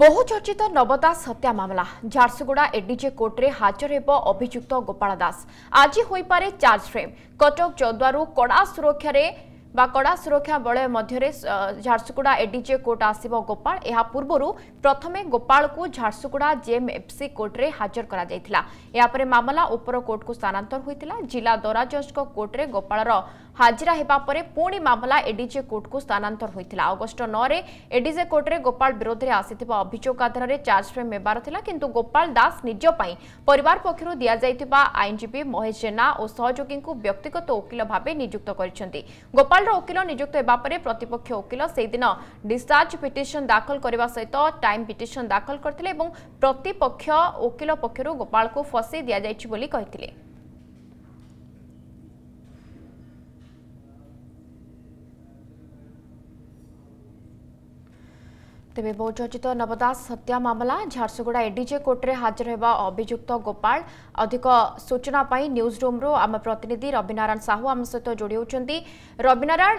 ବହୁଚର୍ଚ୍ଚିତ ନବଦାସ ହତ୍ୟା ମାମଲା ଝାରସୁଗୁଡ଼ା ଏଡିଜେ କୋର୍ଟରେ ହାଜର ହେବ ଅଭିଯୁକ୍ତ ଗୋପାଳ ଦାସ ଆଜି ହୋଇପାରେ ଚାର୍ଜ ଫ୍ରେମ୍ କଟକ ଚଦ୍ୱାରୁ କଡ଼ା ସୁରକ୍ଷାରେ ବା କଡ଼ା ସୁରକ୍ଷା ବଳୟ ମଧ୍ୟରେ ଝାରସୁଗୁଡ଼ା ଏଡିଜେ କୋର୍ଟ ଆସିବ ଗୋପାଳ ଏହା ପୂର୍ବରୁ ପ୍ରଥମେ ଗୋପାଳକୁ ଝାରସୁଗୁଡ଼ା ଜେଏମ୍ଏଫ୍ସି କୋର୍ଟରେ ହାଜର କରାଯାଇଥିଲା ଏହାପରେ ମାମଲା ଉପର କୋର୍ଟକୁ ସ୍ଥାନାନ୍ତର ହୋଇଥିଲା ଜିଲ୍ଲା ଦରାଜଜଙ୍କ କୋର୍ଟରେ ଗୋପାଳର ହାଜିରା ହେବା ପରେ ପୁଣି ମାମଲା ଏଡିଜେ କୋର୍ଟକୁ ସ୍ଥାନାନ୍ତର ହୋଇଥିଲା ଅଗଷ୍ଟ ନଅରେ ଏଡିଜେ କୋର୍ଟରେ ଗୋପାଳ ବିରୋଧରେ ଆସିଥିବା ଅଭିଯୋଗ ଆଧାରରେ ଚାର୍ଜଫ୍ରେମ୍ ହେବାର ଥିଲା କିନ୍ତୁ ଗୋପାଳ ଦାସ ନିଜ ପାଇଁ ପରିବାର ପକ୍ଷରୁ ଦିଆଯାଇଥିବା ଆଇନଜୀବୀ ମହେଶ ଜେନା ଓ ସହଯୋଗୀଙ୍କୁ ବ୍ୟକ୍ତିଗତ ଓକିଲ ଭାବେ ନିଯୁକ୍ତ କରିଛନ୍ତି ଗୋପାଳର ଓକିଲ ନିଯୁକ୍ତ ହେବା ପରେ ପ୍ରତିପକ୍ଷ ଓକିଲ ସେହିଦିନ ଡିସଚାର୍ଜ ପିଟିସନ୍ ଦାଖଲ କରିବା ସହିତ ଟାଇମ୍ ପିଟିସନ୍ ଦାଖଲ କରିଥିଲେ ଏବଂ ପ୍ରତିପକ୍ଷ ଓକିଲ ପକ୍ଷରୁ ଗୋପାଳକୁ ଫସେଇ ଦିଆଯାଇଛି ବୋଲି କହିଥିଲେ ତେବେ ବହୁଚର୍ଚ୍ଚିତ ନବଦାସ ହତ୍ୟା ମାମଲା ଝାରସୁଗୁଡ଼ା ଏଡିଜେ କୋର୍ଟରେ ହାଜର ହେବା ଅଭିଯୁକ୍ତ ଗୋପାଳ ଅଧିକ ସୂଚନା ପାଇଁ ନ୍ୟୁଜ୍ ରୁମ୍ରୁ ଆମ ପ୍ରତିନିଧି ରବିନାରାୟଣ ସାହୁ ଆମ ସହିତ ଯୋଡ଼ି ହେଉଛନ୍ତି ରବିନାରାୟଣ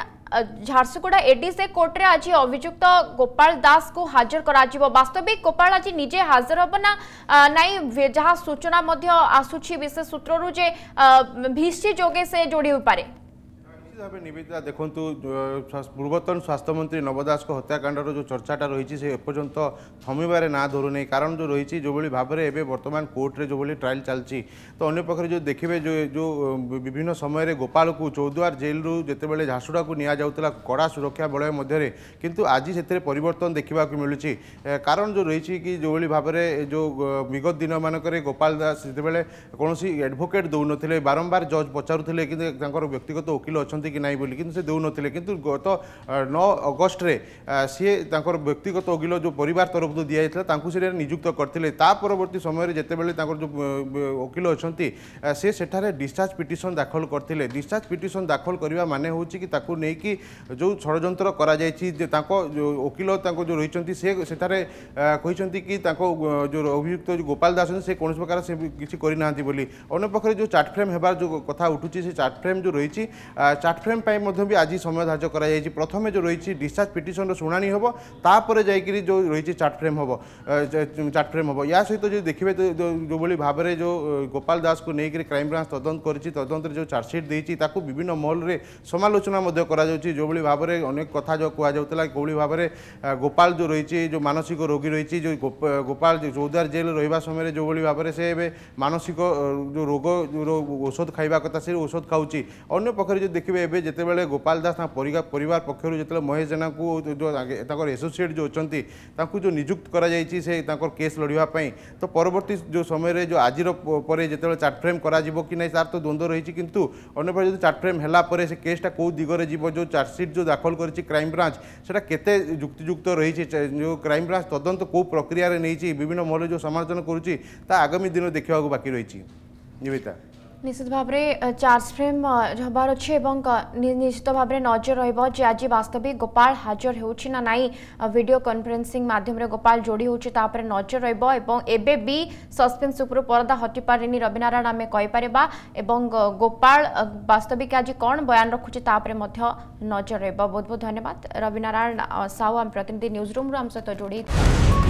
ଝାରସୁଗୁଡ଼ା ଏଡିଜେ କୋର୍ଟରେ ଆଜି ଅଭିଯୁକ୍ତ ଗୋପାଳ ଦାସକୁ ହାଜର କରାଯିବ ବାସ୍ତବିକ ଗୋପାଳ ଆଜି ନିଜେ ହାଜର ହେବ ନା ନାଇଁ ଯାହା ସୂଚନା ମଧ୍ୟ ଆସୁଛି ବିଶେଷ ସୂତ୍ରରୁ ଯେ ଭିସି ଯୋଗେ ସେ ଯୋଡ଼ି ହୋଇପାରେ ନିଶ୍ଚିତ ଭାବେ ନିବେଦିତା ଦେଖନ୍ତୁ ପୂର୍ବତନ ସ୍ୱାସ୍ଥ୍ୟମନ୍ତ୍ରୀ ନବ ଦାସଙ୍କ ହତ୍ୟାକାଣ୍ଡର ଯେଉଁ ଚର୍ଚ୍ଚାଟା ରହିଛି ସେ ଏପର୍ଯ୍ୟନ୍ତ ଥମିବାରେ ନାଁ ଧରୁନାହିଁ କାରଣ ଯେଉଁ ରହିଛି ଯେଉଁଭଳି ଭାବରେ ଏବେ ବର୍ତ୍ତମାନ କୋର୍ଟରେ ଯେଉଁଭଳି ଟ୍ରାଏଲ୍ ଚାଲିଛି ତ ଅନ୍ୟ ପକ୍ଷରେ ଯେଉଁ ଦେଖିବେ ଯେଉଁ ବିଭିନ୍ନ ସମୟରେ ଗୋପାଳକୁ ଚୌଦ୍ୱାର ଜେଲ୍ରୁ ଯେତେବେଳେ ଝାରସୁଡ଼ାକୁ ନିଆଯାଉଥିଲା କଡ଼ା ସୁରକ୍ଷା ବଳୟ ମଧ୍ୟରେ କିନ୍ତୁ ଆଜି ସେଥିରେ ପରିବର୍ତ୍ତନ ଦେଖିବାକୁ ମିଳୁଛି କାରଣ ଯେଉଁ ରହିଛି କି ଯେଉଁଭଳି ଭାବରେ ଯେଉଁ ବିଗତ ଦିନମାନଙ୍କରେ ଗୋପାଳ ଦାସ ଯେତେବେଳେ କୌଣସି ଆଡ଼ଭୋକେଟ୍ ଦେଉନଥିଲେ ବାରମ୍ବାର ଜଜ୍ ପଚାରୁଥିଲେ କିନ୍ତୁ ତାଙ୍କର ବ୍ୟକ୍ତିଗତ ଓକିଲ ଅଛନ୍ତି ଅଛନ୍ତି କି ନାହିଁ ବୋଲି କିନ୍ତୁ ସେ ଦେଉନଥିଲେ କିନ୍ତୁ ଗତ ନଅ ଅଗଷ୍ଟରେ ସିଏ ତାଙ୍କର ବ୍ୟକ୍ତିଗତ ଓକିଲ ଯେଉଁ ପରିବାର ତରଫରୁ ଦିଆଯାଇଥିଲା ତାଙ୍କୁ ସେଠାରେ ନିଯୁକ୍ତ କରିଥିଲେ ତା ପରବର୍ତ୍ତୀ ସମୟରେ ଯେତେବେଳେ ତାଙ୍କର ଯେଉଁ ଓକିଲ ଅଛନ୍ତି ସେ ସେଠାରେ ଡିସଚାର୍ଜ ପିଟିସନ୍ ଦାଖଲ କରିଥିଲେ ଡିସଚାର୍ଜ ପିଟିସନ୍ ଦାଖଲ କରିବା ମାନେ ହେଉଛି କି ତାକୁ ନେଇକି ଯେଉଁ ଷଡ଼ଯନ୍ତ୍ର କରାଯାଇଛି ଯେ ତାଙ୍କ ଓକିଲ ତାଙ୍କ ଯେଉଁ ରହିଛନ୍ତି ସେ ସେଠାରେ କହିଛନ୍ତି କି ତାଙ୍କ ଯେଉଁ ଅଭିଯୁକ୍ତ ଯେଉଁ ଗୋପାଳ ଦାସ ଅଛନ୍ତି ସେ କୌଣସି ପ୍ରକାର ସେ କିଛି କରିନାହାନ୍ତି ବୋଲି ଅନ୍ୟପକ୍ଷରେ ଯେଉଁ ଚାର୍ଟ ଫ୍ରେମ୍ ହେବାର ଯେଉଁ କଥା ଉଠୁଛି ସେ ଚାର୍ଟ ଫ୍ରେମ୍ ଯେଉଁ ରହିଛି ଚାର୍ଟ ফ্রেম পাই মধ্যে বি আজ সময় ধার্য করা যাই প্রথমে যে রয়েছে ডিসচার্জ পিটিশন শুনানি হব তাপরে যাই যে রয়েছে ফ্রেম হব চার্ট ফ্রেম হব ইয়া সহ যদি দেখবে যেভাবে ভাবে যে গোপাল দাসকে নিয়ে ক্রাইম ব্রাঞ্চ তদন্ত করেছি তদন্তের যে চার্জসিট দিয়েছি তাকে বিভিন্ন মহলরে সমালোচনা মধ্যে করা যাচ্ছে যেভাবে ভাবে অনেক কথা যে কুহযাওয়া কেউভাবে ভাবে গোপাল যে রয়েছে যে মানসিক রোগী রয়েছে যে গোপাল চৌদার জেল রহবা সময় যেভাবে ভাবে সে এবে মানসিক রোগ ঔষধ খাইবা কথা সে ঔষধ খাওছি অন্য পক্ষে যদি দেখবে এবে যেতবে গোপাল দাস পরিবার পক্ষর যেত মহেশ জেনা তাঁর এসোসিয়েট যে অনেক তাঁকু যে নিযুক্ত করা যাই সে তাঁর কেস লড়া তো পরবর্তী যে সময় যে আজির পরে যেত চার্টফ্রেম করা কি না তার তো দ্বন্দ্ব রয়েছে কিন্তু অন্যপটে যদি চার্টফ্রেম হেলা পরে সে কেসটা কেউ দিগরে যাব যে চার্জসিট যে দাখল করেছে ক্রাইম ব্রাঞ্চ সেটা কেতে যুক্তিযুক্ত রয়েছে যে ক্রাইম ব্রাঞ্চ তদন্ত কেউ প্রক্রিয়ায় নিয়েছি বিভিন্ন মহলে যে সমালোচনা করুছি তা আগামী দিন দেখা বাকি রয়েছে নিবেতা ନିଶ୍ଚିତ ଭାବରେ ଚାର୍ଜ ଫ୍ରେମ୍ ହେବାର ଅଛି ଏବଂ ନିଶ୍ଚିତ ଭାବରେ ନଜର ରହିବ ଯେ ଆଜି ବାସ୍ତବିକ ଗୋପାଳ ହାଜର ହେଉଛି ନା ନାହିଁ ଭିଡ଼ିଓ କନଫରେନ୍ସିଂ ମାଧ୍ୟମରେ ଗୋପାଳ ଯୋଡ଼ି ହେଉଛି ତା ଉପରେ ନଜର ରହିବ ଏବଂ ଏବେ ବି ସସ୍ପେନ୍ସ ଉପରୁ ପରଦା ହଟିପାରିନି ରବିନାରାୟଣ ଆମେ କହିପାରିବା ଏବଂ ଗୋପାଳ ବାସ୍ତବିକ ଆଜି କ'ଣ ବୟାନ ରଖୁଛି ତା ଉପରେ ମଧ୍ୟ ନଜର ରହିବ ବହୁତ ବହୁତ ଧନ୍ୟବାଦ ରବିନାରାୟଣ ସାହୁ ଆମ ପ୍ରତିନିଧି ନ୍ୟୁଜ୍ ରୁମ୍ରୁ ଆମ ସହିତ ଯୋଡ଼ି